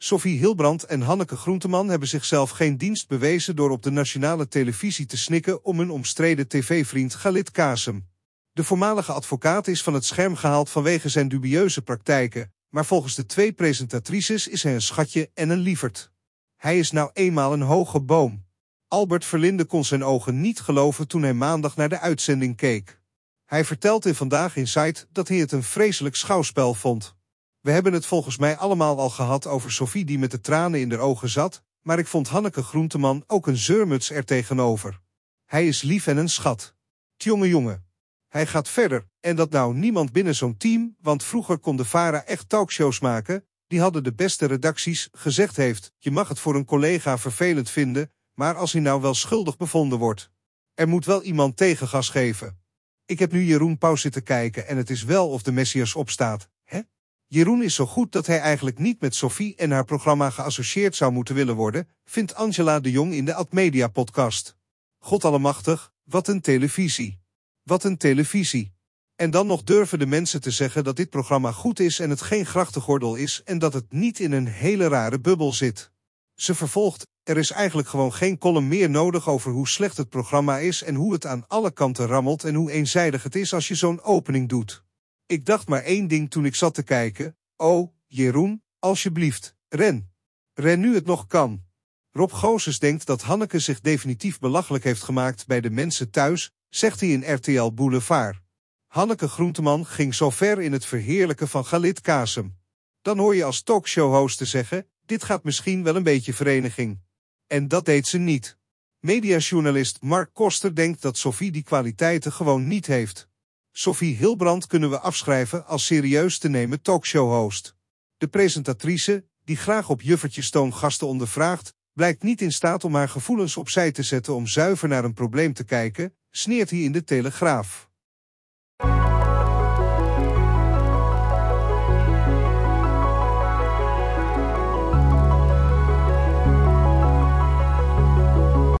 Sophie Hilbrand en Hanneke Groenteman hebben zichzelf geen dienst bewezen door op de nationale televisie te snikken om hun omstreden tv-vriend Galit Kasem. De voormalige advocaat is van het scherm gehaald vanwege zijn dubieuze praktijken, maar volgens de twee presentatrices is hij een schatje en een lieverd. Hij is nou eenmaal een hoge boom. Albert Verlinde kon zijn ogen niet geloven toen hij maandag naar de uitzending keek. Hij vertelt in Vandaag Insight dat hij het een vreselijk schouwspel vond. We hebben het volgens mij allemaal al gehad over Sophie die met de tranen in de ogen zat, maar ik vond Hanneke Groenteman ook een zeurmuts er tegenover. Hij is lief en een schat. Tjonge jongen. Hij gaat verder, en dat nou niemand binnen zo'n team, want vroeger kon de VARA echt talkshows maken, die hadden de beste redacties, gezegd heeft, je mag het voor een collega vervelend vinden, maar als hij nou wel schuldig bevonden wordt. Er moet wel iemand tegengas geven. Ik heb nu Jeroen Pauw zitten kijken en het is wel of de Messias opstaat. Jeroen is zo goed dat hij eigenlijk niet met Sophie en haar programma geassocieerd zou moeten willen worden, vindt Angela de Jong in de Admedia podcast. God wat een televisie. Wat een televisie. En dan nog durven de mensen te zeggen dat dit programma goed is en het geen grachtengordel is en dat het niet in een hele rare bubbel zit. Ze vervolgt, er is eigenlijk gewoon geen column meer nodig over hoe slecht het programma is en hoe het aan alle kanten rammelt en hoe eenzijdig het is als je zo'n opening doet. Ik dacht maar één ding toen ik zat te kijken. Oh, Jeroen, alsjeblieft, ren. Ren nu het nog kan. Rob Gozes denkt dat Hanneke zich definitief belachelijk heeft gemaakt bij de mensen thuis, zegt hij in RTL Boulevard. Hanneke Groenteman ging zo ver in het verheerlijken van Galit Kasem. Dan hoor je als talkshow-host te zeggen, dit gaat misschien wel een beetje vereniging. En dat deed ze niet. Mediajournalist Mark Koster denkt dat Sophie die kwaliteiten gewoon niet heeft. Sophie Hilbrand kunnen we afschrijven als serieus te nemen talkshowhost. De presentatrice, die graag op juffertje toon gasten ondervraagt, blijkt niet in staat om haar gevoelens opzij te zetten om zuiver naar een probleem te kijken, sneert hij in de Telegraaf.